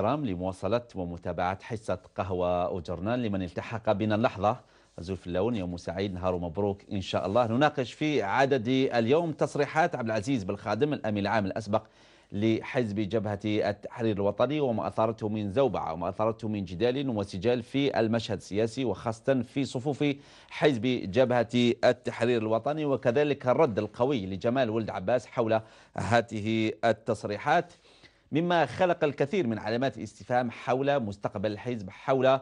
الكرام لمواصلة ومتابعة حصة قهوة وجرنان لمن التحق بنا اللحظة في اللون يوم سعيد نهار مبروك إن شاء الله نناقش في عدد اليوم تصريحات عبد العزيز بالخادم الأمين العام الأسبق لحزب جبهة التحرير الوطني وما أثارته من زوبعة وما أثارته من جدال وسجال في المشهد السياسي وخاصة في صفوف حزب جبهة التحرير الوطني وكذلك الرد القوي لجمال ولد عباس حول هذه التصريحات مما خلق الكثير من علامات الاستفهام حول مستقبل الحزب حول آه،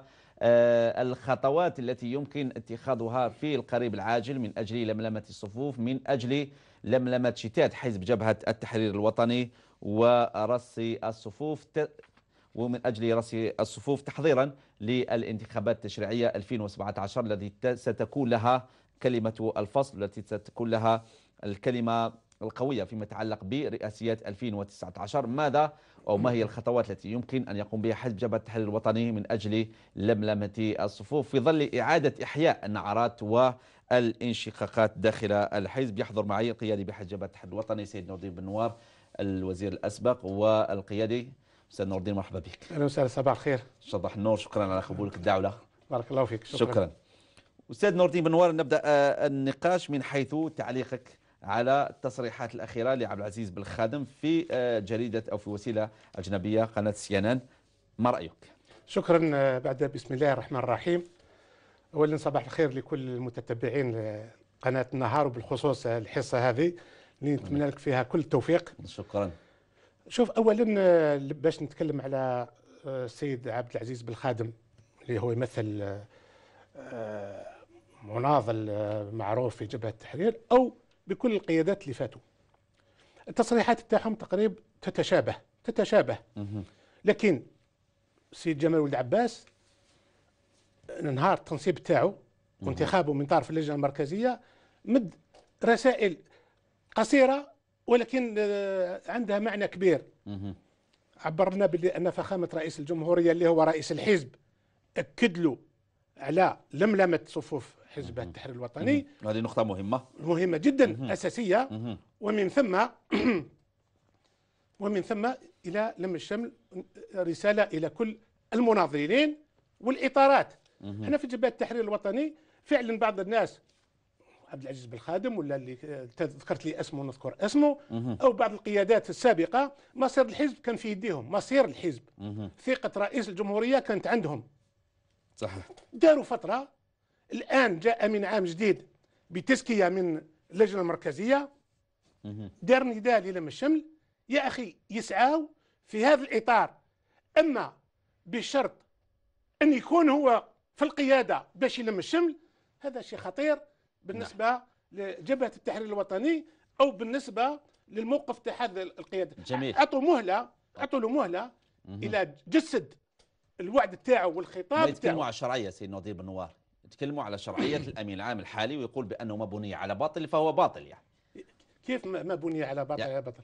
الخطوات التي يمكن اتخاذها في القريب العاجل من أجل لملمة الصفوف من أجل لملمة شتات حزب جبهة التحرير الوطني ورص الصفوف ومن أجل رص الصفوف تحضيرا للانتخابات التشريعية 2017 التي ستكون لها كلمة الفصل التي ستكون لها الكلمة القوية فيما يتعلق برئاسيات 2019 ماذا أو ما هي الخطوات التي يمكن أن يقوم بها حزب جبهة التحرير الوطني من أجل لملمة الصفوف في ظل إعادة إحياء النعرات والانشقاقات داخل الحزب يحضر معي القيادي بحزب جبهة التحرير الوطني سيد نور الدين بن نوار الوزير الأسبق والقيادي أستاذ نور الدين مرحبا بك أهلا وسهلا صباح الخير صباح النور شكرا على قبولك الدعوة بارك الله فيك شكرا, شكرا. استاذ نور الدين بنوار نبدا آه، النقاش من حيث تعليقك على التصريحات الأخيرة لعبد العزيز بالخادم في آه، جريدة أو في وسيلة أجنبية قناة سيانان ما رأيك؟ شكرا آه، بعد بسم الله الرحمن الرحيم أولا صباح الخير لكل المتتبعين قناة النهار وبالخصوص الحصة هذه اللي نتمنى لك فيها كل التوفيق شكرا شوف أولا آه، باش نتكلم على السيد عبد العزيز بالخادم اللي هو يمثل مناضل معروف في جبهة التحرير أو بكل القيادات اللي فاتوا التصريحات بتاعهم تقريبا تتشابه تتشابه لكن سيد جمال ولد عباس نهار التنصيب تاعو وانتخابه من طرف اللجنه المركزيه مد رسائل قصيره ولكن آه، عندها معنى كبير عبرنا باللي ان فخامه رئيس الجمهوريه اللي هو رئيس الحزب اكد له على لملمه صفوف حزب التحرير الوطني هذه نقطة مهمة مهمة جدا أساسية ومن ثم ومن ثم إلى لم الشمل رسالة إلى كل المناظرين والإطارات هنا في جبهة التحرير الوطني فعلا بعض الناس عبد العزيز بالخادم ولا اللي ذكرت لي اسمه نذكر اسمه او بعض القيادات السابقه مصير الحزب كان في يديهم مصير الحزب ثقه رئيس الجمهوريه كانت عندهم صحيح داروا فتره الآن جاء من عام جديد بتزكية من اللجنة المركزية دار نداء للم الشمل يا أخي يسعاو في هذا الإطار أما بشرط أن يكون هو في القيادة باش يلم الشمل هذا شيء خطير بالنسبة نعم. لجبهة التحرير الوطني أو بالنسبة للموقف تاع هذا القيادة جميل أعطوا مهلة أعطوا له مهلة إلى جسد الوعد تاعو والخطاب تاعو ما يتكلموا على الشرعية سي نضيب النوار تكلموا على شرعيه الامين العام الحالي ويقول بانه ما بني على باطل فهو باطل يعني كيف ما بني على باطل يعني باطل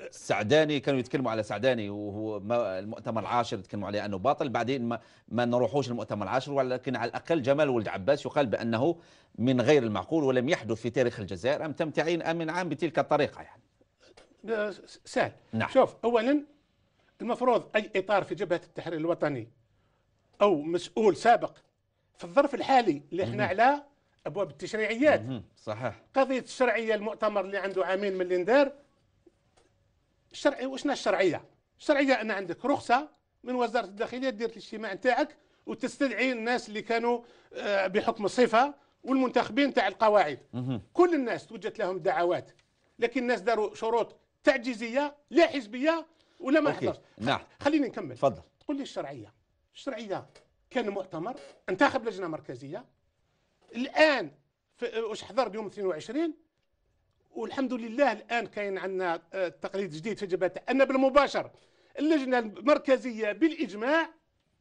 السعداني كانوا يتكلموا على سعداني وهو المؤتمر العاشر يتكلموا عليه انه باطل بعدين ما, ما نروحوش المؤتمر العاشر ولكن على الاقل جمال ولد عباس يقال بانه من غير المعقول ولم يحدث في تاريخ الجزائر ام تم تعيين امين عام بتلك الطريقه يعني سهل نعم. شوف اولا المفروض اي اطار في جبهه التحرير الوطني او مسؤول سابق في الظرف الحالي اللي احنا على ابواب التشريعيات صحيح قضيه الشرعيه المؤتمر اللي عنده عامين من اللي ندار الشرعي وشنا الشرعيه الشرعيه ان عندك رخصه من وزاره الداخليه دير الاجتماع نتاعك وتستدعي الناس اللي كانوا آه، بحكم الصفه والمنتخبين تاع القواعد كل الناس توجدت لهم دعوات لكن الناس داروا شروط تعجيزيه لا حزبيه ولا ما حضرش نعم خليني نكمل تفضل تقول لي الشرعيه الشرعيه كان مؤتمر انتخب لجنه مركزيه الان واش حضر يوم 22 والحمد لله الان كاين عندنا آه، تقليد جديد في جبهه ان بالمباشر اللجنه المركزيه بالاجماع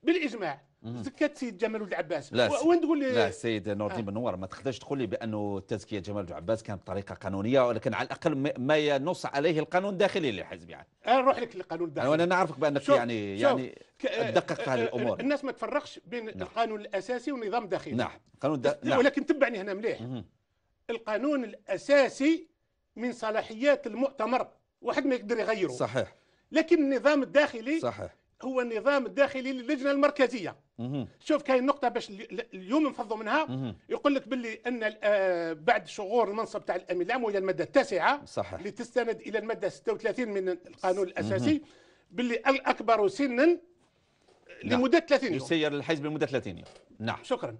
بالاجماع زكات السيد جمال ولد عباس وين تقول لي لا السيد آه. نور الدين آه. بنور ما تقدرش تقول لي بانه تزكيه جمال ولد عباس كانت بطريقه قانونيه ولكن على الاقل ما ينص عليه القانون الداخلي للحزب يعني انا نروح لك للقانون الداخلي وانا نعرفك بانك شوف يعني شوف يعني تدقق آه، في هذه آه، الامور الناس ما تفرقش بين نعم. القانون الاساسي والنظام الداخلي نعم القانون دا... نعم. ولكن تبعني هنا مليح مم. القانون الاساسي من صلاحيات المؤتمر واحد ما يقدر يغيره صحيح لكن النظام الداخلي صحيح هو النظام الداخلي للجنه المركزيه شوف كاين نقطه باش اليوم نفضوا منها يقول لك باللي ان آه، بعد شغور المنصب تاع الامين العام وهي الماده التاسعه صحيح. اللي تستند الى الماده 36 من القانون الاساسي باللي الاكبر سنا نعم. لمده 30 يوم يسير الحزب لمده 30 يوم نعم شكرا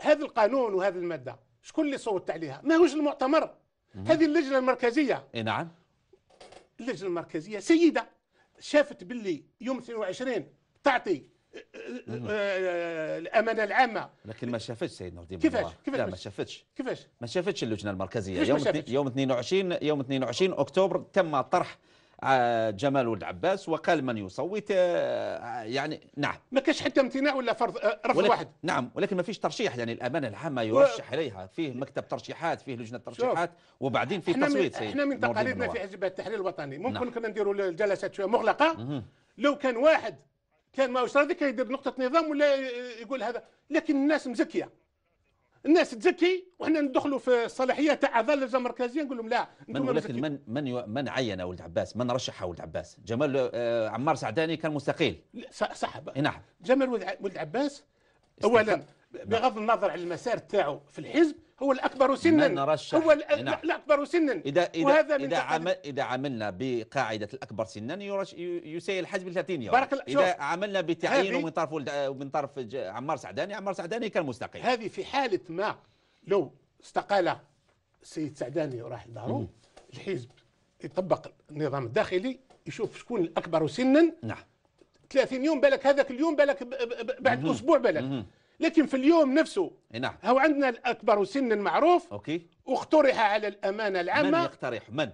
هذا القانون وهذه الماده شكون اللي صوت عليها ماهوش المؤتمر هذه اللجنه المركزيه اي نعم اللجنه المركزيه سيده شافت باللي يوم 22 تعطي آه، آه، آه، الامانه العامه لكن ما شافتش سيد نور الدين كيفاش كيفاش لا ما شافتش كيفاش ما شافتش اللجنه المركزيه يوم يوم 22 يوم 22 اكتوبر تم طرح آه، جمال ولد عباس وقال من يصوت آه، يعني نعم ما كاش حتى امتناع ولا فرض آه، رفض ولكن واحد نعم ولكن ما فيش ترشيح يعني الامانه العامه يرشح و... اليها فيه مكتب ترشيحات فيه لجنه ترشيحات وبعدين فيه تصويت احنا من تقاليدنا في حزب التحرير الوطني ممكن نعم. كنا نديروا الجلسات شويه مغلقه لو كان واحد كان ما يشرد كيدير نقطه نظام ولا يقول هذا لكن الناس مزكيه الناس تزكي وحنا ندخلوا في الصلاحيه تاع اعضاء اللجنه المركزيه نقول لهم لا من ولكن من من من عين ولد عباس؟ من رشح ولد عباس؟ جمال آه، عمار سعداني كان مستقيل صح نعم جمال ولد عباس اولا نعم. بغض النظر على المسار تاعو في الحزب هو الاكبر سنا هو نعم. الاكبر سنا اذا اذا وهذا من اذا, عمل إذا عملنا بقاعده الاكبر سنا يسير الحزب ل 30 يوم بارك اذا عملنا بتعيينه من طرف من طرف عمار سعداني عمار سعداني كان مستقيل هذه في حاله ما لو استقال السيد سعداني وراح لدارو الحزب يطبق النظام الداخلي يشوف شكون الاكبر سنا نعم 30 يوم بالك هذاك اليوم بالك بعد اسبوع بالك لكن في اليوم نفسه نعم هو عندنا الأكبر سنا معروف أوكي واقترح على الأمانة العامة من يقترح من؟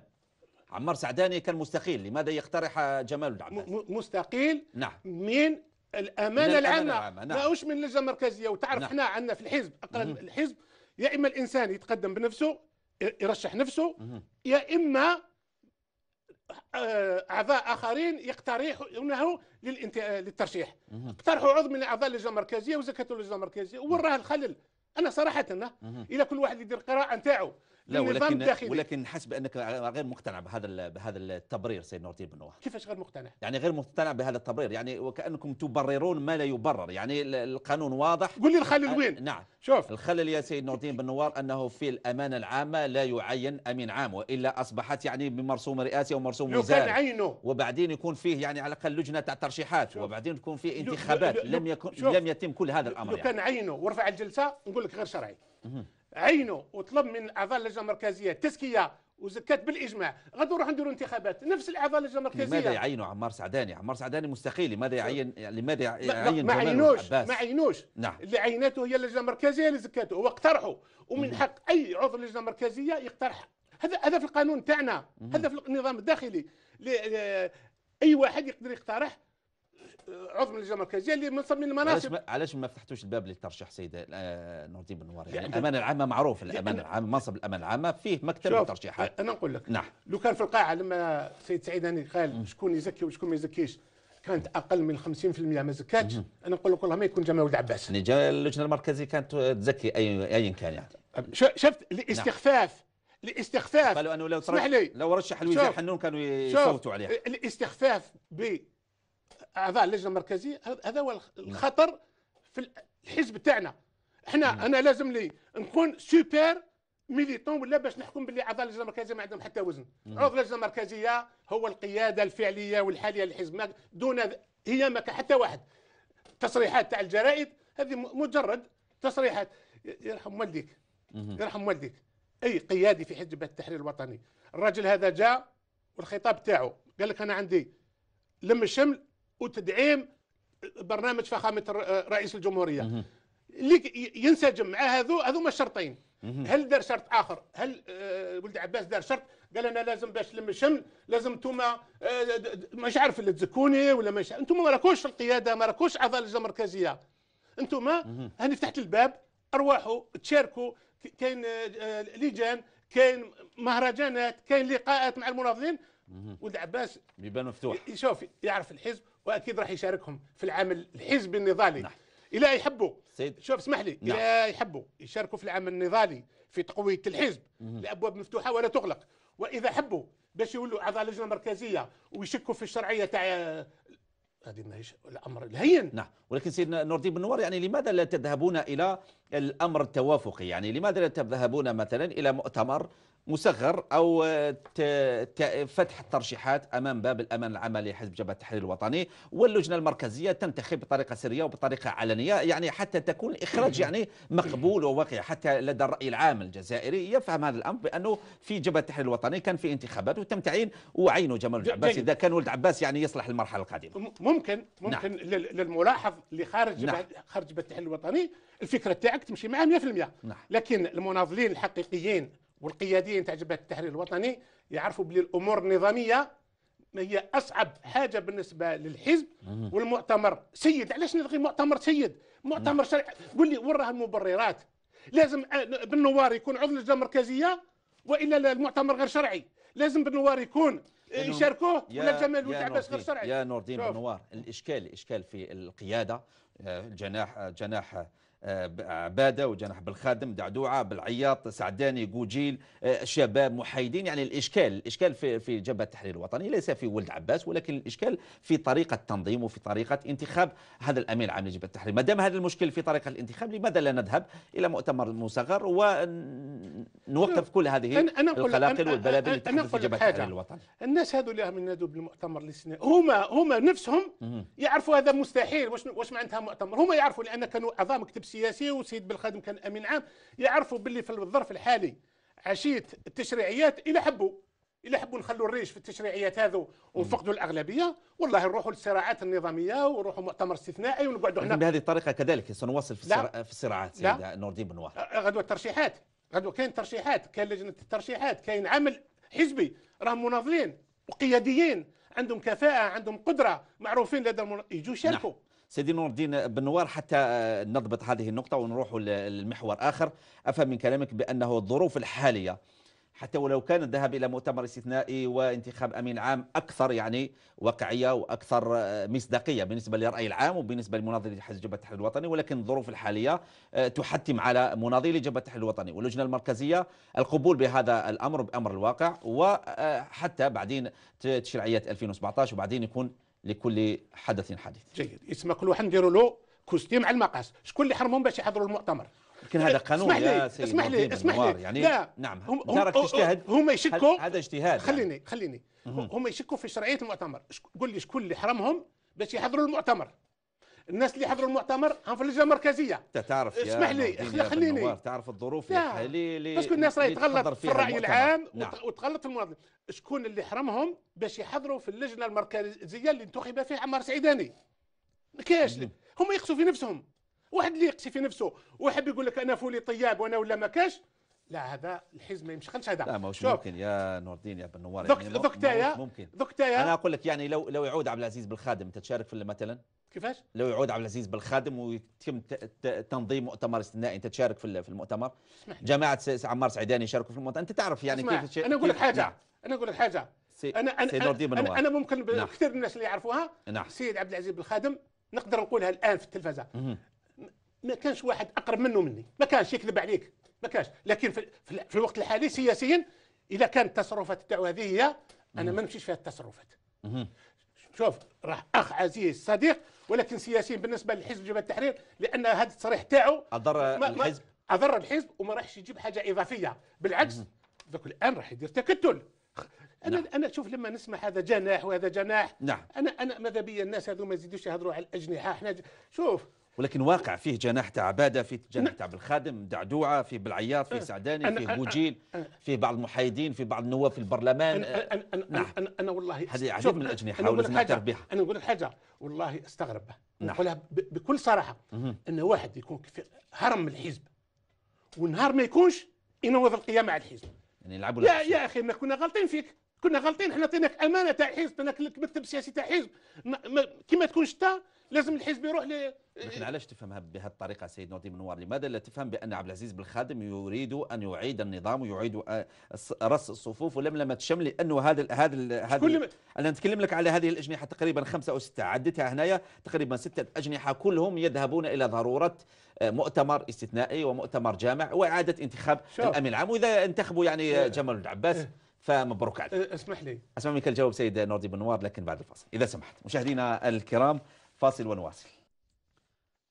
عمار سعداني كان مستقيل لماذا يقترح جمال العباس مستقيل نعم من الأمانة العامة العامة. نعم. ماهوش من اللجنة المركزية وتعرف نعم. احنا عندنا في الحزب أقل الحزب يا إما الإنسان يتقدم بنفسه يرشح نفسه مم. يا إما آه، اعضاء اخرين يقترحونه للترشيح اقترحوا عضو من اعضاء اللجنه المركزيه وزكاه اللجنه المركزيه وين راه الخلل انا صراحه أنا الى كل واحد يدير القراءه نتاعو لا ولكن داخلي. ولكن حسب انك غير مقتنع بهذا بهذا التبرير سيد نور الدين بن واحد كيفاش غير مقتنع؟ يعني غير مقتنع بهذا التبرير يعني وكانكم تبررون ما لا يبرر يعني القانون واضح قول لي الخلل وين؟ نعم شوف الخلل يا سيد نور الدين بن نوار انه في الامانه العامه لا يعين امين عام والا اصبحت يعني بمرسوم رئاسي ومرسوم وزاري كان عينه وبعدين يكون فيه يعني على الاقل لجنه تاع ترشيحات وبعدين تكون فيه انتخابات لم يكن لم يتم كل هذا الامر لو كان يعني. عينه ورفع الجلسه نقول لك غير شرعي عينه وطلب من اعضاء اللجنه المركزيه التزكيه وزكاه بالاجماع غادي نروح نديروا انتخابات نفس الاعضاء اللجنه المركزيه لماذا يعينوا عمار سعداني عمار سعداني مستقيل لماذا يعين لماذا يعين ما عينوش ما عينوش نعم. اللي عينته هي اللجنه المركزيه لزكاته هو اقترحه ومن حق اي عضو لجنه مركزيه يقترح هذا هذا في القانون تاعنا هذا في النظام الداخلي اي واحد يقدر يقترح عضو من اللجنه المركزيه اللي منصب من المناصب علاش علاش ما فتحتوش الباب للترشيح سيد آه، نور الدين بن نوار يعني, يعني الامانه العامه معروف يعني الامانه العامه منصب الامانه العامه فيه مكتب الترشيحات انا نقول لك نعم لو كان في القاعه لما سيد سعيد هاني قال شكون يزكي وشكون ما يزكيش كانت اقل من 50% ما زكاتش انا نقول لك والله ما يكون جمال ولد عباس يعني اللجنه المركزيه كانت تزكي اي ايا كان يعني شفت الاستخفاف نعم. الاستخفاف قالوا انه لو ترشح لو رشح الوزير حنون كانوا يصوتوا عليه الاستخفاف ب اعضاء اللجنه المركزيه هذا هو نعم. الخطر في الحزب تاعنا احنا نعم. انا لازم لي نكون سوبر ميليتون ولا باش نحكم باللي اعضاء اللجنه المركزيه ما عندهم حتى وزن نعم. عضو اللجنه المركزيه هو القياده الفعليه والحاليه للحزب دون هي ما حتى واحد تصريحات تاع الجرائد هذه مجرد تصريحات يرحم والديك يرحم والديك اي قيادي في حزب التحرير الوطني الراجل هذا جاء والخطاب تاعه قال لك انا عندي لم الشمل وتدعيم برنامج فخامه آه، رئيس الجمهوريه اللي ينسجم مع هذو هذوما الشرطين هل دار شرط اخر هل آه، ولد عباس دار شرط قال انا لازم باش لم الشمل لازم انتم آه، مش عارف اللي تزكوني ولا مش انتم ما راكوش القياده ما راكوش اعضاء اللجنه المركزيه انتم هاني فتحت الباب ارواحوا تشاركوا كاين لجان كاين مهرجانات كاين لقاءات مع المناضلين ولد عباس بيبان مفتوح شوف يعرف الحزب واكيد راح يشاركهم في العمل الحزبي النضالي نعم. الى يحبوا سيد. شوف اسمح لي نعم. الى يحبوا يشاركوا في العمل النضالي في تقويه الحزب مم. الابواب مفتوحه ولا تغلق واذا حبوا باش يولوا اعضاء لجنه مركزيه ويشكوا في الشرعيه تاع هذه ماهيش الامر الهين نعم ولكن سيدنا نور الدين بن نور يعني لماذا لا تذهبون الى الامر التوافقي يعني لماذا لا تذهبون مثلا الى مؤتمر مسغر او آه، فتح الترشيحات امام باب الامان العام لحزب جبهه التحرير الوطني واللجنه المركزيه تنتخب بطريقه سريه وبطريقه علنيه يعني حتى تكون الاخراج يعني مقبول وواقعي حتى لدى الراي العام الجزائري يفهم هذا الامر بانه في جبهه التحرير الوطني كان في انتخابات وتم تعيين وعينه جمال ولد عباس اذا كان ولد عباس يعني يصلح للمرحله القادمه ممكن ممكن نعم. للملاحظ اللي خارج نعم. خارج جبهه التحرير الوطني الفكره تاعك تمشي معاه 100% نعم. لكن المناضلين الحقيقيين والقياديين تاع جبهه التحرير الوطني يعرفوا بلي الامور النظاميه هي اصعب حاجه بالنسبه للحزب والمؤتمر سيد علاش نلغي مؤتمر سيد مؤتمر شرعي قول لي وراها المبررات لازم آه، بالنوار يكون عضو اللجنه المركزيه والا المؤتمر غير شرعي لازم بالنوار يكون آه، يشاركوه ولا الجمال والعباس غير شرعي يا نور الدين بالنوار الاشكال الاشكال في القياده آه، جناح جناح عباده وجناح بالخادم دعدوعه بالعياط سعداني جوجيل آه، شباب محايدين يعني الاشكال الاشكال في في جبهه التحرير الوطني ليس في ولد عباس ولكن الاشكال في طريقه تنظيم وفي طريقه انتخاب هذا الامين العام لجبهه التحرير ما دام هذا المشكل في طريقه الانتخاب لماذا لا نذهب الى مؤتمر مصغر ونوقف كل هذه القلاقل والبلابل التي تحدث في جبهه التحرير الوطني الناس هذو اللي ينادوا بالمؤتمر للسنة هما هما نفسهم يعرفوا هذا مستحيل واش واش معناتها مؤتمر هما يعرفوا لان كانوا اعضاء مكتب السياسي والسيد بالخادم كان امين عام يعرفوا باللي في الظرف الحالي عشيه التشريعيات الى حبوا الا حبوا نخلوا الريش في التشريعيات هذو ونفقدوا الاغلبيه والله نروحوا للصراعات النظاميه ونروحوا مؤتمر استثنائي ونقعدوا احنا بهذه الطريقه كذلك سنواصل في, لا. في الصراعات سيد نور الدين بنوار أه، غدوه الترشيحات غدوه كاين ترشيحات كاين لجنه الترشيحات كاين عمل حزبي راهم مناضلين وقياديين عندهم كفاءه عندهم قدره معروفين لدى المن... يجوا يشاركوا نعم. سيدي نور الدين بنوار حتى آه، نضبط هذه النقطة ونروح للمحور آخر أفهم من كلامك بأنه الظروف الحالية حتى ولو كان الذهاب إلى مؤتمر استثنائي وانتخاب أمين عام أكثر يعني واقعية وأكثر آه، مصداقية بالنسبة للرأي العام وبالنسبة لمناضلي حزب جبهة التحرير الوطني ولكن الظروف الحالية آه، تحتم على مناضلي جبهة التحرير الوطني واللجنة المركزية القبول بهذا الأمر بأمر الواقع وحتى بعدين تشريعية 2017 وبعدين يكون لكل حدث حديث جيد اسمك له نديروا له كوستيم على المقاس شكون اللي حرمهم باش يحضروا المؤتمر لكن هذا قانون يا سيد اسمح لي اسمح لي يعني لا نعم هم هم تجتهد هم يشكوا هذا اجتهاد خليني يعني. خليني هم يشكوا في شرعيه المؤتمر قول لي شكون اللي حرمهم باش يحضروا المؤتمر الناس اللي حضروا المؤتمر هم في اللجنه المركزيه انت تعرف يا اسمح لي خليني تعرف الظروف اللي باسكو الناس راهي تغلط في الراي العام نعم. وتغلط في المواطن شكون اللي حرمهم باش يحضروا في اللجنه المركزيه اللي انتخب فيها عمار سعيداني ما كاش هم يقصوا في نفسهم واحد اللي يقصي في نفسه ويحب يقول لك انا فولي طياب وانا ولا ما كاش لا هذا الحزب ما يمشخلش هذا لا ماهوش ممكن يا نور الدين يا بن نوار ذوك يعني ذوك تايا ممكن ذوك تايا انا اقول لك يعني لو لو يعود عبد العزيز بالخادم انت تشارك في مثلا كيفاش؟ لو يعود عبد العزيز بالخادم ويتم تنظيم مؤتمر استثنائي انت تشارك في المؤتمر جماعه عمار سعيداني يشاركوا في المؤتمر انت تعرف يعني اسمح. كيف انا اقول لك حاجه نعم. انا اقول لك حاجه سي... انا انا سيد نور بن انا, أنا ممكن نعم. كثير من الناس اللي يعرفوها نعم. سيد عبد العزيز بالخادم نقدر نقولها الان في التلفزه ما كانش واحد اقرب منه مني ما كانش يكذب عليك ما كانش لكن في, في الوقت الحالي سياسيا اذا كانت تصرفات الدعوه هذه هي انا ما نمشيش في التصرفات شوف راح اخ عزيز صديق ولكن سياسيا بالنسبه للحزب جبهه التحرير لان هذا التصريح تاعو اضر الحزب اضر الحزب وما راحش يجيب حاجه اضافيه بالعكس ذاك الان راح يدير تكتل انا نعم. انا شوف لما نسمع هذا جناح وهذا جناح نعم. انا انا ماذا بيا الناس هذو ما يزيدوش يهضروا على الاجنحه احنا شوف ولكن واقع فيه جناح تاع عباده فيه نعم. جناح تاع بالخادم دعدوعه فيه بالعياط فيه سعداني فيه بوجيل فيه بعض المحايدين فيه بعض النواب في البرلمان أنا أنا أنا أنا, نعم. أنا والله هذه عديد من الاجنحه ولازم نعترف بها انا نقول حاجه والله استغرب نقولها نعم. بكل صراحه ان واحد يكون في هرم من الحزب ونهار ما يكونش ينوض القيامه على الحزب يعني يلعبوا يا, يا اخي ما كنا غالطين فيك كنا غالطين احنا عطيناك امانه تاع حزب عطيناك المكتب السياسي تاع حزب كيما تكونش انت لازم الحزب يروح ل لكن علاش تفهمها بهالطريقه سيد نعطي منوار لماذا لا تفهم بان عبد العزيز بن يريد ان يعيد النظام ويعيد آه، رص الصفوف ولملمه تشمل لانه هذا هذا هذا انا نتكلم لك على هذه الاجنحه تقريبا خمسه او سته عدتها هنايا تقريبا سته اجنحه كلهم يذهبون الى ضروره آه، مؤتمر استثنائي ومؤتمر جامع واعاده انتخاب الامين العام واذا انتخبوا يعني إيه. جمال بن عباس إيه. فمبروك عليك إيه، اسمح لي اسمح منك الجواب سيد نوردي بن نوار لكن بعد الفاصل اذا سمحت مشاهدينا الكرام فاصل ونواصل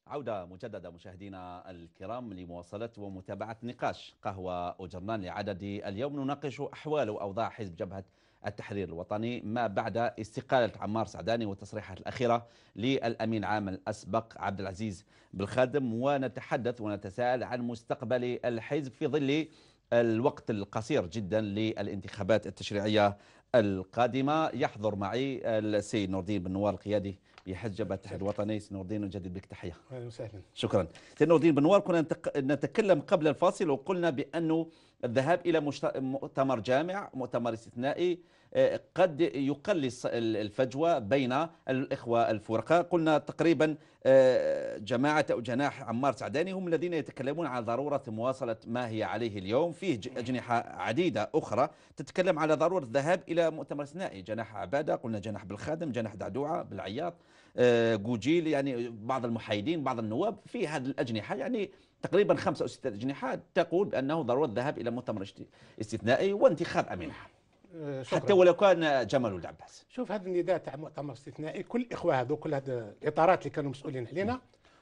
عودة مجددة مشاهدينا الكرام لمواصلة ومتابعة نقاش قهوة أجرنان لعدد اليوم نناقش أحوال وأوضاع حزب جبهة التحرير الوطني ما بعد استقالة عمار سعداني والتصريحات الأخيرة للأمين عام الأسبق عبد العزيز بالخادم ونتحدث ونتساءل عن مستقبل الحزب في ظل الوقت القصير جدا للانتخابات التشريعية القادمة يحضر معي السيد نور الدين بن نوار القيادي بحج جبهه التحرير الوطني سي نور الدين نجدد بك تحيه اهلا وسهلا شكرا سي نور الدين بنوار كنا نتكلم قبل الفاصل وقلنا بانه الذهاب الى مؤتمر جامع مؤتمر استثنائي آه، قد يقلص الفجوه بين الاخوه الفرقاء قلنا تقريبا آه، جماعه او جناح عمار سعداني هم الذين يتكلمون عن ضروره مواصله ما هي عليه اليوم فيه اجنحه عديده اخرى تتكلم على ضروره الذهاب الى مؤتمر استثنائي جناح عباده قلنا جناح بالخادم جناح دعدوعه بالعياط آه، جوجيل يعني بعض المحايدين بعض النواب في هذه الأجنحة يعني تقريبا خمسة أو ستة أجنحة تقول بأنه ضرورة الذهاب إلى مؤتمر استثنائي وانتخاب أمينها آه، شكرا. حتى ولو كان جمال العباس شوف هذا النداء تاع مؤتمر استثنائي كل الاخوه هذو كل هذ الاطارات اللي كانوا مسؤولين علينا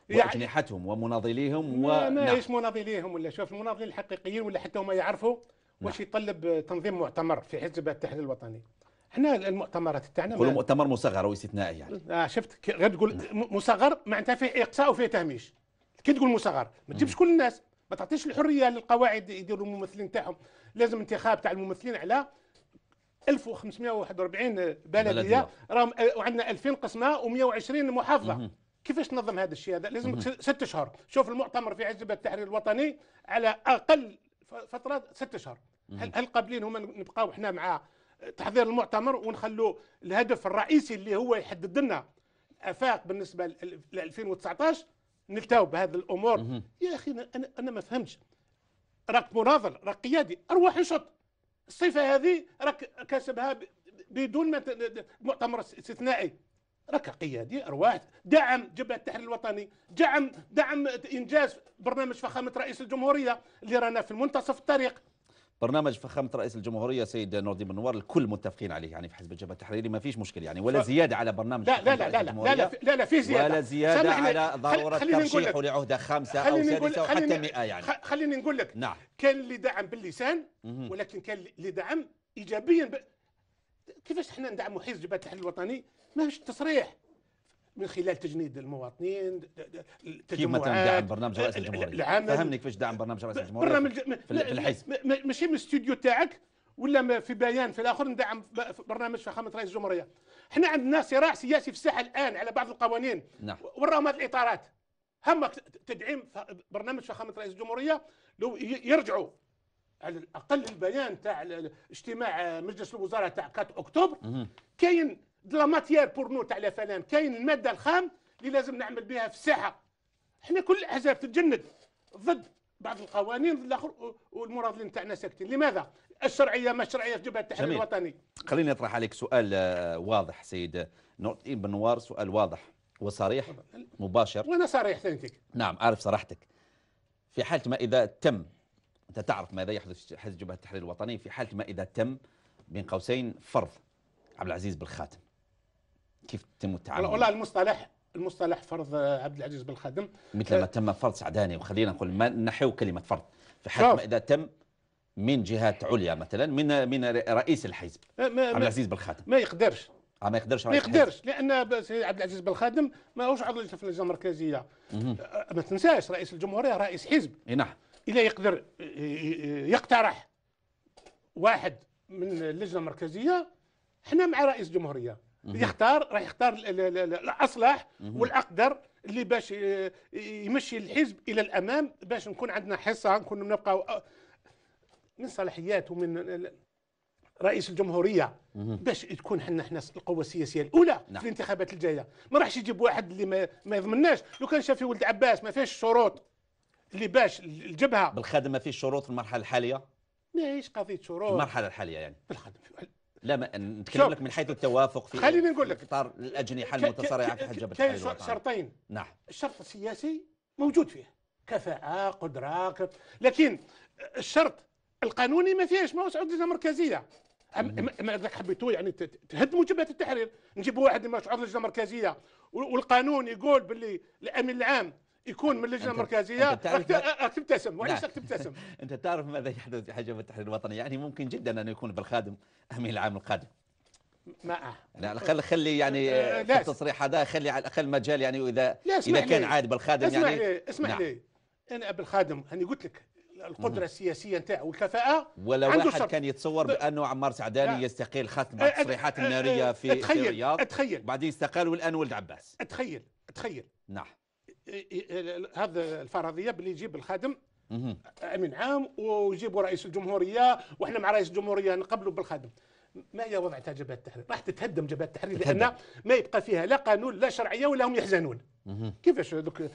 يعني واجنحتهم ومناضليهم و ما نعم. ايش مناضليهم ولا شوف المناضلين الحقيقيين ولا حتى هما يعرفوا نعم. واش يطلب تنظيم مؤتمر في حزب التحرير الوطني احنا المؤتمرات تاعنا كل مؤتمر مصغر واستثنائي يعني آه شفت غير تقول نعم. مصغر معناتها فيه اقصاء وفيه تهميش كي تقول مصغر ما تجيبش كل الناس ما تعطيش الحريه للقواعد يديروا الممثلين تاعهم لازم انتخاب تاع الممثلين على 1541 بلديه, بلدية. راهم آه، وعندنا 2000 قسمه و120 محافظه مم. كيفاش تنظم هذا الشيء هذا لازم ست اشهر شوف المؤتمر في عزبه التحرير الوطني على اقل فتره ست اشهر هل, هل قابلين هما نبقاو احنا مع تحضير المؤتمر ونخلو الهدف الرئيسي اللي هو يحدد لنا افاق بالنسبه ل 2019 نلتاو بهذه الامور يا اخي انا انا ما فهمتش راك مناضل راك قيادي اروح انشط الصفه هذه راك كاسبها بدون ما مؤتمر استثنائي راك قيادي ارواح دعم جبهه التحرير الوطني دعم دعم انجاز برنامج فخامه رئيس الجمهوريه اللي رانا في منتصف الطريق برنامج فخامه رئيس الجمهوريه سيد نور الدين بنوار الكل متفقين عليه يعني في حزب الجبهه التحريري ما فيش مشكل يعني ولا زياده على برنامج لا لا لا لا لا لا, لا, لا في زياده ولا زياده على ضروره خل... ترشيحه لعهده خمسه او سادسه او حتى 100 يعني خليني نقول لك نعم كان اللي دعم باللسان ولكن كان اللي دعم ايجابيا ب... كيفاش احنا ندعموا حزب الجبهه التحرير الوطني ماهوش تصريح من خلال تجنيد المواطنين كيف مثلا دعم برنامج رئيس الجمهوريه العمل فهمني كيفاش دعم برنامج رئيس الجمهوريه في الحزب ماشي من الاستوديو تاعك ولا في بيان في الاخر ندعم برنامج فخامه رئيس الجمهوريه احنا عندنا صراع سياسي في الساحه الان على بعض القوانين نعم هذه الاطارات همك تدعيم برنامج فخامه رئيس الجمهوريه لو يرجعوا على الاقل البيان تاع اجتماع مجلس الوزراء تاع 4 اكتوبر كاين لا ماتيير بور نو تاع لا كاين الماده الخام اللي لازم نعمل بها في الساحه احنا كل الاحزاب تتجند ضد بعض القوانين ضد الاخر والمراضين تاعنا ساكتين لماذا الشرعيه ما الشرعيه في جبهه التحرير جميل. الوطني خليني اطرح عليك سؤال آه، واضح سيد نور الدين بن نوار سؤال واضح وصريح مباشر وانا صريح ثانيتك نعم عارف صراحتك في حاله ما اذا تم انت تعرف ماذا يحدث حزب جبهه التحرير الوطني في حاله ما اذا تم بين قوسين فرض عبد العزيز بالخاتم كيف تم التعامل؟ والله المصطلح المصطلح فرض آه، عبد العزيز بالخادم مثل ما آه، تم فرض سعداني وخلينا نقول ما نحيو كلمه فرض في ما اذا تم من جهات عليا مثلا من من رئيس الحزب آه، عبد العزيز بالخادم ما يقدرش ما يقدرش ما يقدرش لان سيدي عبد العزيز بالخادم ما ماهوش عضو في اللجنه المركزيه ما تنساش رئيس الجمهوريه رئيس حزب اي نعم الا يقدر يقترح واحد من اللجنه المركزيه احنا مع رئيس الجمهوريه يختار راح يختار الاصلح والاقدر اللي باش آه، يمشي الحزب الى الامام باش نكون عندنا حصه نكون نبقى آه، من صلاحيات ومن رئيس الجمهوريه باش تكون حنا حنا القوه السياسيه الاولى نعم. في الانتخابات الجايه ما راحش يجيب واحد اللي ما, ما يضمناش لو كان شاف في ولد عباس ما فيهش شروط اللي باش الجبهه بالخدمه ما فيش شروط في المرحله الحاليه ماهيش قضيه شروط المرحله الحاليه يعني بالخدمه لا ما نتكلم لك من حيث التوافق في خليني نقول لك اطار الاجنحه المتصارعه في حجاب الحل كاين شرطين نعم الشرط السياسي موجود فيه كفاءه قدره لكن الشرط القانوني ما فيهش ما هوش عدله مركزيه ما اذا حبيتوا يعني تهدموا جبهه التحرير نجيبوا واحد ما هوش لجنه مركزيه والقانون يقول باللي الامين العام يكون من اللجنه المركزيه تبتسم وعلاش تبتسم؟ انت تعرف ماذا يحدث حجم التحرير الوطني يعني ممكن جدا ان يكون بالخادم امين العام القادم ما لا خلي خلي يعني آه، التصريح هذا خلي على الاقل مجال يعني واذا اذا كان عاد بالخادم يعني لي اسمع نعم. لي انا بالخادم انا قلت لك القدره السياسيه نتاعو والكفاءه ولا واحد سر. كان يتصور بانه عمار سعداني يستقيل خاصه آه، بالتصريحات آه، التصريحات الناريه في, في الرياض تخيل بعدين استقال والان ولد عباس تخيل تخيل نعم هذا الفرضيه باللي يجيب الخادم امين عام ويجيبوا رئيس الجمهوريه واحنا مع رئيس الجمهوريه نقبلوا بالخادم ما هي وضع تاع جبهه التحرير؟ راح تتهدم جبهه التحرير لان ما يبقى فيها لا قانون لا شرعيه ولا هم يحزنون كيفاش دوك آه،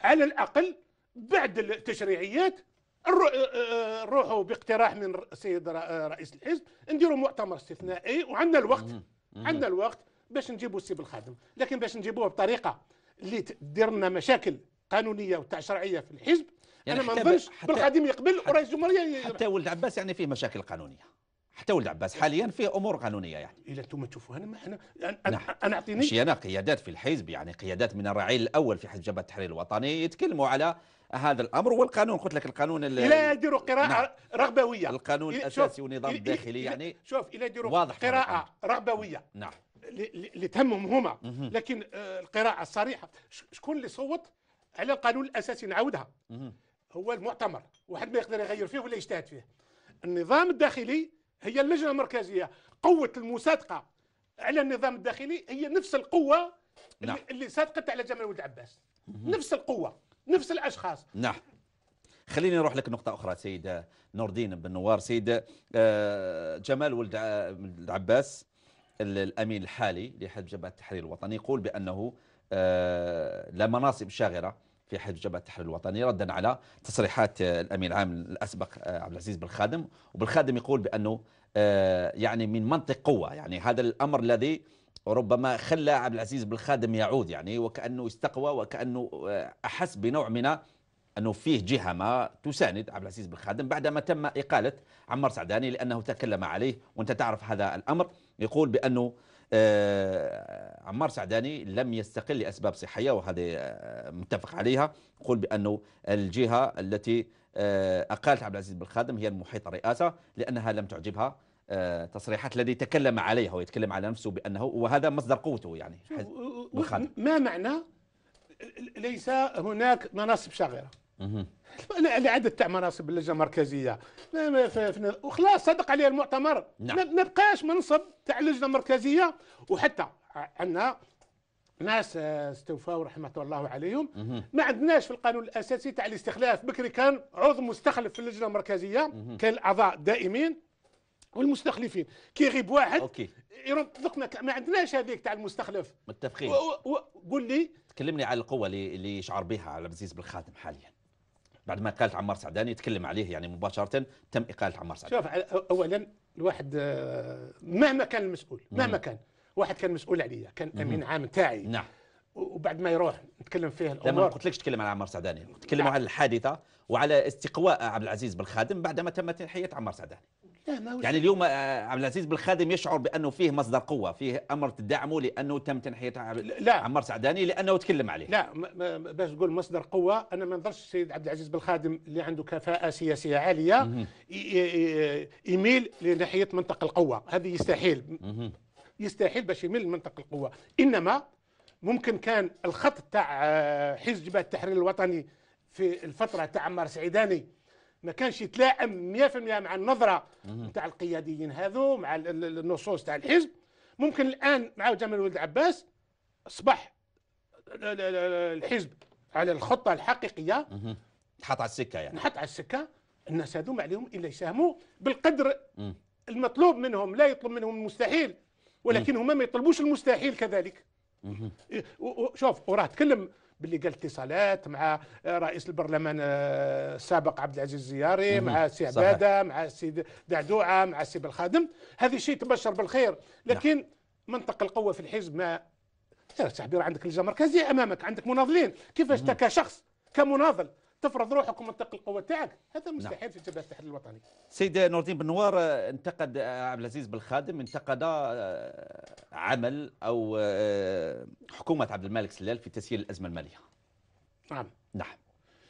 على الاقل بعد التشريعيات آه، آه، نروحوا باقتراح من السيد رئيس الحزب نديروا مؤتمر استثنائي وعندنا الوقت عندنا الوقت باش نجيبوا السي بالخادم لكن باش نجيبوه بطريقه اللي دير لنا مشاكل قانونيه وتاع شرعيه في الحزب يعني انا ما نظنش بالقديم يقبل ورئيس الجمهوريه حتى ولد عباس يعني فيه مشاكل قانونيه حتى ولد عباس إيه. حاليا فيه امور قانونيه يعني الا انتم تشوفوا انا ما انا انا, أنا نعم. اعطيني مش انا قيادات في الحزب يعني قيادات من الرعيل الاول في حزب جبهه التحرير الوطني يتكلموا على هذا الامر والقانون قلت لك القانون لا يديروا قراءه نعم. رغبويه القانون إيه، الاساسي والنظام الداخلي إيه، يعني شوف الا يديروا قراءه رغبويه نعم لتهمهم هما لكن آه، القراءه الصريحه شكون اللي صوت على القانون الاساسي نعاودها هو المؤتمر واحد ما يقدر يغير فيه ولا يجتهد فيه النظام الداخلي هي اللجنه المركزيه قوه المصادقه على النظام الداخلي هي نفس القوه نعم. اللي صادقت على جمال ولد عباس نفس القوه نفس الاشخاص نعم خليني نروح لك نقطة أخرى سيده نور الدين بن نوار سيده آه، جمال ولد عباس الأمين الحالي لحزب جبهة التحرير الوطني يقول بأنه آه، لا مناصب شاغرة في حزب جبهة التحرير الوطني ردا على تصريحات آه، الأمين العام الأسبق آه، عبد العزيز بالخادم وبالخادم يقول بأنه يعني من منطق قوة يعني هذا الأمر الذي ربما خلى عبد العزيز بالخادم يعود يعني وكأنه استقوى وكأنه أحس بنوع من أنه فيه جهة ما تساند عبد العزيز بالخادم بعدما تم إقالة عمار سعداني لأنه تكلم عليه وأنت تعرف هذا الأمر يقول بأنه آه، عمار سعداني لم يستقل لأسباب صحية وهذه آه، متفق عليها يقول بأنه الجهة التي آه، أقالت عبد العزيز بالخادم هي المحيط الرئاسة لأنها لم تعجبها تصريحات الذي تكلم عليها ويتكلم على نفسه بأنه وهذا مصدر قوته يعني ما معنى ليس هناك مناصب شاغرة لعدة مناصب اللجنه المركزيه وخلاص صدق عليه المؤتمر نعم. ما بقاش منصب تاع اللجنه المركزيه وحتى عندنا ناس آه، استوفاوا رحمه الله عليهم ما عندناش في القانون الاساسي تاع الاستخلاف بكري كان عضو مستخلف في اللجنه المركزيه كان الاعضاء دائمين والمستخلفين كي يغيب واحد اوكي يرتبطنا ما عندناش هذيك تاع المستخلف متفقين قول لي تكلمني على القوه اللي اللي يشعر بها عبد العزيز بالخاتم حاليا بعد ما اقاله عمار سعداني تكلم عليه يعني مباشره تم اقاله عمار سعداني شوف اولا الواحد آه، مهما كان المسؤول مهما كان واحد كان مسؤول عليا كان امين عام تاعي نعم وبعد ما يروح نتكلم فيه الامور ما قلت لكش تكلم على عمار سعداني تكلم على الحادثه وعلى استقواء عبد العزيز بالخادم بعدما تم تنحيه عمار سعداني لا ما هو يعني اليوم آه، عبد العزيز بالخادم يشعر بانه فيه مصدر قوه فيه امر تدعمه لانه تم تنحيه لا عمار سعداني لانه تكلم عليه لا باش تقول مصدر قوه انا ما نظرش السيد عبد العزيز بالخادم اللي عنده كفاءه سياسيه عاليه يميل لناحيه منطق القوه هذه يستحيل يستحيل باش يميل لمنطق القوه انما ممكن كان الخط تاع آه، حزب التحرير الوطني في الفتره تاع عمار سعيداني ما كانش يتلائم 100% مع النظره نتاع القياديين هذو مع النصوص تاع الحزب ممكن الان مع جمال ولد عباس اصبح الحزب على الخطه الحقيقيه نحط على السكه يعني نحط على السكه الناس هذو ما عليهم الا يساهموا بالقدر المطلوب منهم لا يطلب منهم المستحيل ولكن هما ما يطلبوش المستحيل كذلك إيه، شوف وراه تكلم باللي قال اتصالات مع رئيس البرلمان آه، السابق عبد العزيز الزياري مع سي عباده مع السيد دعدوعه مع السي بالخادم هذا شيء تبشر بالخير نعم. لكن منطق القوه في الحزب ما صاحبي عندك لجنه مركزيه امامك عندك مناضلين كيفاش انت كشخص كمناضل تفرض روحك ومنطق القوة تاعك هذا نعم. مستحيل نعم. في جبهة التحرير الوطني سيد نور الدين بن نوار انتقد عبد العزيز بالخادم انتقد آه، عمل أو آه، حكومة عبد الملك سلال في تسيير الأزمة المالية نعم نعم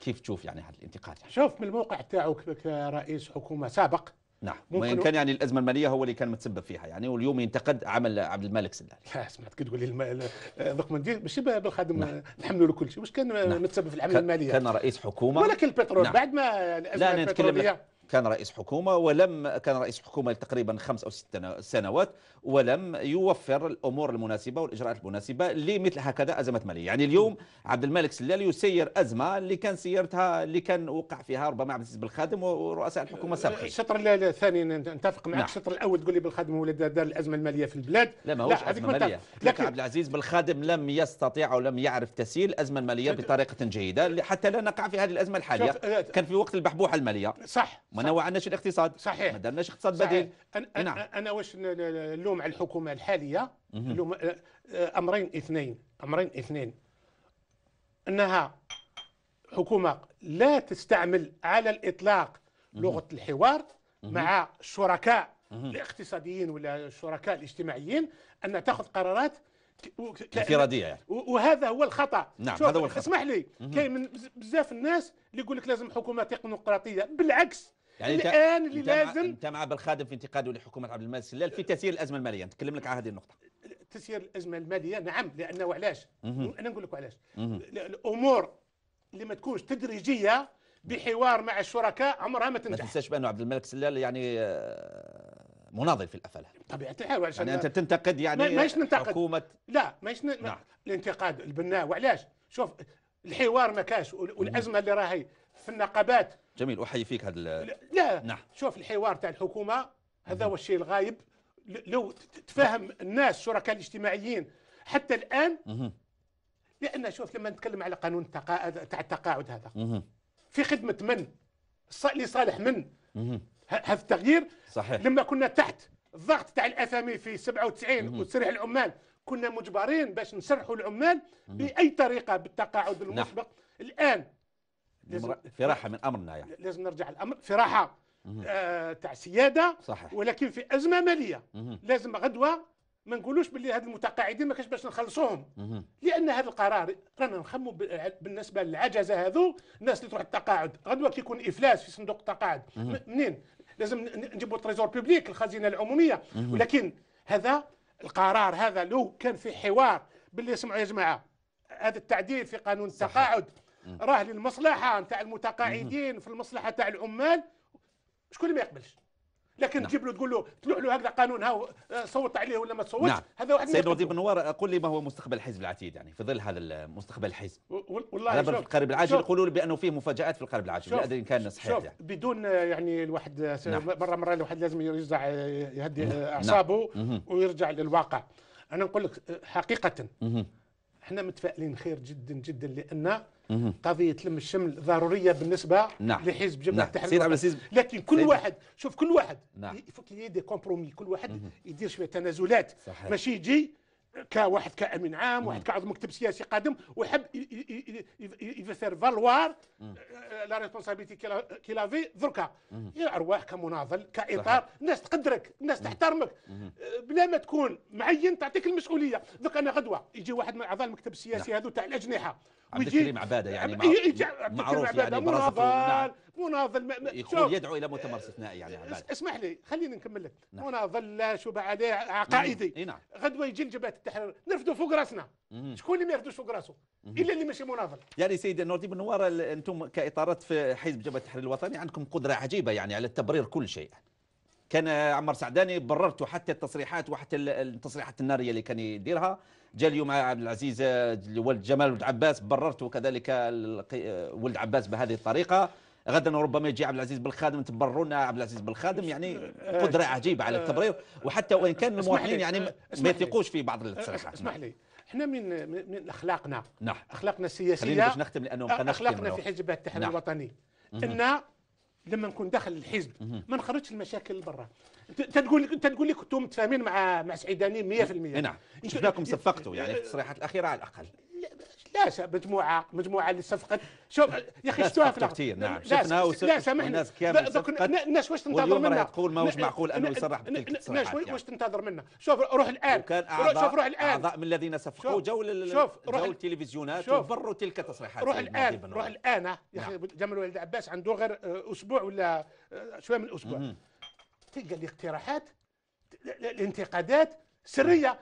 كيف تشوف يعني هذا الانتقاد يعني؟ شوف من الموقع تاعو كرئيس حكومة سابق نعم وان كان يعني الازمه الماليه هو اللي كان متسبب فيها يعني واليوم ينتقد عمل عبد الملك سلال سمعت كي تقول لي ضخم الدين ماشي بالخادم نعم. نحملوا له كل شيء واش كان نعم. متسبب في العمل الماليه كان رئيس حكومه ولكن البترول نعم. بعد ما الازمه يعني لا البتروليه كان رئيس حكومة ولم كان رئيس حكومة تقريبا خمس أو ست سنوات ولم يوفر الأمور المناسبة والإجراءات المناسبة لمثل هكذا أزمة مالية يعني اليوم عبد الملك سلال يسير أزمة اللي كان سيرتها اللي كان وقع فيها ربما عبد العزيز بالخادم ورؤساء الحكومة السابقين الشطر أه، الثاني نتفق معك الشطر نعم. الأول تقول لي بالخادم هو اللي دار الأزمة المالية في البلاد لا ما هوش أزمة مالية لكن عبد العزيز بالخادم لم يستطيع أو لم يعرف تسيير الأزمة المالية بطريقة جيدة حتى لا نقع في هذه الأزمة الحالية أه، كان في وقت البحبوحة المالية صح ما عندناش الاقتصاد صحيح ما درناش اقتصاد صحيح. بديل انا نعم. انا واش نلوم على الحكومه الحاليه نلوم امرين اثنين امرين اثنين انها حكومه لا تستعمل على الاطلاق لغه الحوار مع الشركاء الاقتصاديين ولا الشركاء الاجتماعيين ان تاخذ قرارات انفراديه يعني وهذا هو الخطا نعم هذا هو الخطا اسمح لي كاين من بزاف الناس اللي يقول لك لازم حكومه تكنوقراطيه بالعكس يعني الان اللي لازم انت مع بالخادم في انتقاده لحكومه عبد المجيد سلال أه. في تسيير الازمه الماليه نتكلم لك على هذه النقطه تسيير الازمه الماليه نعم لانه علاش انا نقول لك علاش الامور اللي ما تكونش تدريجيه بحوار مع الشركاء عمرها ما تنجح ما تنساش بانه عبد الملك سلال يعني آه، مناضل في الافله بطبيعه الحال وعلاش يعني انت تنتقد يعني ماش ننتقد حكومه لا ماهيش نعم. الانتقاد البناء وعلاش شوف الحوار ما كاش والازمه اللي راهي في النقابات جميل احيي فيك هذا لا نعم. شوف الحوار تاع الحكومه هذا هو الشيء الغايب لو تفهم الناس الشركاء الاجتماعيين حتى الان لان شوف لما نتكلم على قانون التقاعد تاع التقاعد هذا في خدمه من لصالح من هذا التغيير صحيح لما كنا تحت الضغط تاع الافامي في 97 وتسريح العمال كنا مجبرين باش نسرحوا العمال باي طريقه بالتقاعد نعم. المسبق الان فراحه من امرنا يعني لازم نرجع الامر فراحه آه تاع سياده صحيح. ولكن في ازمه ماليه لازم غدوه ما نقولوش باللي هاد المتقاعدين ما كاش باش نخلصوهم لان هذا القرار رانا نخمو بالنسبه للعجزه هذو الناس اللي تروح التقاعد غدوه كي يكون افلاس في صندوق التقاعد منين لازم نجيبوا التريزور بيبليك الخزينه العموميه ولكن هذا القرار هذا لو كان في حوار باللي اسمعوا يا جماعه هذا التعديل في قانون التقاعد صحيح. راه للمصلحه نتاع المتقاعدين في المصلحه تاع العمال شكون اللي ما يقبلش لكن نعم. تجيب له تقول له تلوح له هكذا قانون ها آه، صوت عليه ولا ما تصوتش نعم. هذا واحد سيد وزير بن نوار قل لي ما هو مستقبل الحزب العتيد يعني في ظل هذا مستقبل الحزب والله شوف في القريب العاجل يقولوا لي بانه فيه مفاجات في القريب العاجل لا ادري ان كان صحيح شوف يعني. بدون آه، يعني الواحد آه، نعم. مره مره الواحد لازم يرجع يهدي نعم. اعصابه نعم. ويرجع للواقع انا نقول لك حقيقه حنا متفائلين خير جدا جدا لان قضيه لم الشمل ضروريه بالنسبه نعم. لحزب جمع نعم. التحرير الوطني لكن كل سيد. واحد شوف كل واحد نعم. يفك دي كومبرومي كل واحد مه. يدير شويه تنازلات ماشي يجي كواحد كامين عام واحد كعضو مكتب سياسي قادم ويحب يفسر فالوار آه، لا ريسبونسابيلتي كي لافي دركا يا ارواح كمناضل كاطار الناس تقدرك الناس تحترمك بلا ما تكون معين تعطيك المسؤوليه درك انا غدوه يجي واحد من اعضاء المكتب السياسي نعم. هذو تاع الاجنحه عبد الكريم عباده يعني معروف يعني مناضل مناضل نعم. يقول يدعو الى مؤتمر استثنائي يعني عباده اسمح لي خليني نكمل لك نعم. مناضل لا شبه عليه نعم. عقائدي نعم. نعم. غدوه يجي لجبهه التحرير نرفدوا فوق راسنا شكون اللي ما يرفدوش فوق راسه الا اللي ماشي مناضل يعني سيد نور الدين بنوار انتم كاطارات في حزب جبهه التحرير الوطني عندكم قدره عجيبه يعني على تبرير كل شيء كان عمر سعداني بررته حتى التصريحات وحتى التصريحات الناريه اللي كان يديرها جا اليوم عبد العزيز آه، ولد جمال ولد عباس بررت وكذلك آه، ولد عباس بهذه الطريقه غدا ربما يجي عبد العزيز بالخادم لنا عبد العزيز بالخادم يعني آه، قدره عجيبه على التبرير وحتى وان كان المواطنين يعني ما يثقوش في بعض التصريحات اسمح نعم. لي احنا من من اخلاقنا نعم اخلاقنا السياسيه خلينا باش نختم لانه اخلاقنا في حزب التحرير نعم. الوطني ان لما نكون داخل الحزب ما نخرجش المشاكل لبرا تنقول انت تقول لي كنتم متفاهمين مع مع سعيداني 100% نعم شفناكم صفقتوا يعني في التصريحات الاخيره على الاقل لا مجموعه مجموعه اللي صفقت شوف يا اخي شفتوها في كثير نعم شفنا لا سامحني الناس واش تنتظر منا تقول تقول ماهوش معقول انه يصرح بتلك الناس يعني. واش تنتظر منا شوف روح الان وكان أعضاء شوف روح الان اعضاء من الذين صفقوا جو شوف جو التلفزيونات وبروا تلك التصريحات روح الان روح الان يا اخي نعم. جمال الوالد عباس عنده غير آه، اسبوع ولا آه، شويه من اسبوع تلقى الاقتراحات الانتقادات سريه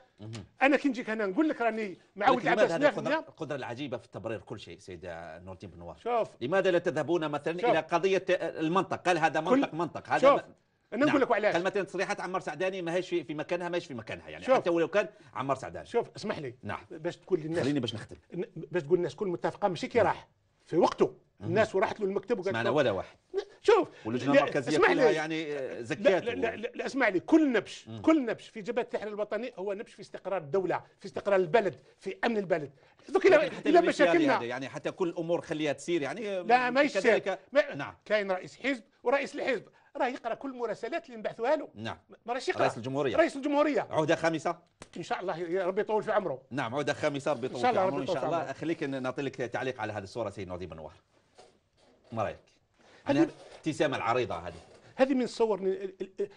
انا كي نجيك هنا نقول لك راني معود العباس هذه القدره نعم. العجيبه في تبرير كل شيء سيد نور الدين بن نوار شوف لماذا لا تذهبون مثلا شوف. الى قضيه المنطق قال هذا منطق منطق هذا شوف. انا نقول نعم. لك وعلاش قال مثلا تصريحات عمار سعداني ماهيش في مكانها ماهيش في مكانها يعني شوف. حتى ولو كان عمار سعداني شوف اسمح لي نعم باش تقول للناس خليني باش نختم باش تقول للناس كل متفقه ماشي كي نعم. راح في وقته الناس وراحت له المكتب وقالت ولا واحد شوف واللجنه المركزيه كلها يعني زكيت آه، لا, لا, لا, لا اسمع لي كل نبش م. كل نبش في جبهه التحرير الوطني هو نبش في استقرار الدوله في استقرار البلد في امن البلد دوك الى مشاكلنا يعني حتى كل الامور خليها تسير يعني آه، لا ما ما نعم كاين رئيس حزب ورئيس الحزب راه يقرا كل المراسلات اللي نبعثوها له نعم ما راهش يقرا رئيس الجمهوريه رئيس الجمهوريه عهده خامسه ان شاء الله ربي يطول في عمره نعم عهده خامسه ربي يطول في عمره ان شاء الله خليك نعطي لك تعليق على هذه الصوره سيد نظيم بنوار ما رايك؟ هذه الابتسامه العريضه هذه هذه من الصور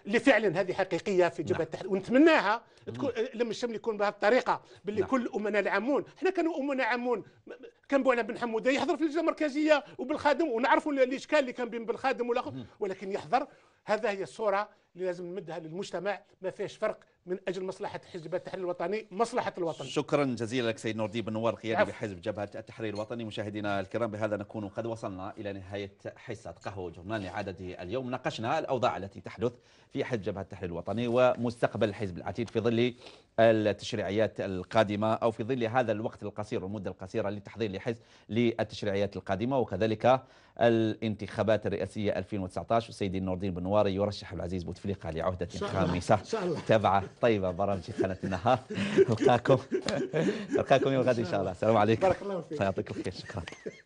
اللي فعلا هذه حقيقيه في جبهه نعم. التحرير ونتمناها تكون نعم. لما الشمل يكون بهذه الطريقه باللي نعم. كل امنا العامون حنا كانوا امنا عامون كان بوعلى بن حموده يحضر في اللجنه المركزيه وبالخادم ونعرفوا الاشكال اللي كان بين بالخادم والاخر ولكن يحضر هذا هي الصورة اللي لازم نمدها للمجتمع ما فيش فرق من اجل مصلحه حزب التحرير الوطني مصلحه الوطن شكرا جزيلا لك سيد نور الدين بن نوار قيادي بحزب جبهه التحرير الوطني مشاهدينا الكرام بهذا نكون قد وصلنا الى نهايه حصه قهوه جورنال لعدده اليوم ناقشنا الاوضاع التي تحدث في حزب جبهه التحرير الوطني ومستقبل الحزب العتيد في ظل التشريعيات القادمة أو في ظل هذا الوقت القصير والمدة القصيرة للتحضير لحزب للتشريعيات القادمة وكذلك الانتخابات الرئاسية 2019 والسيد نور الدين بنواري يرشح العزيز بوتفليقة لعهدة خامسة تابعة طيبة برامج قناة النهار نلقاكم نلقاكم يوم غد إن شاء الله السلام عليكم بارك الله فيك يعطيك الخير شكرا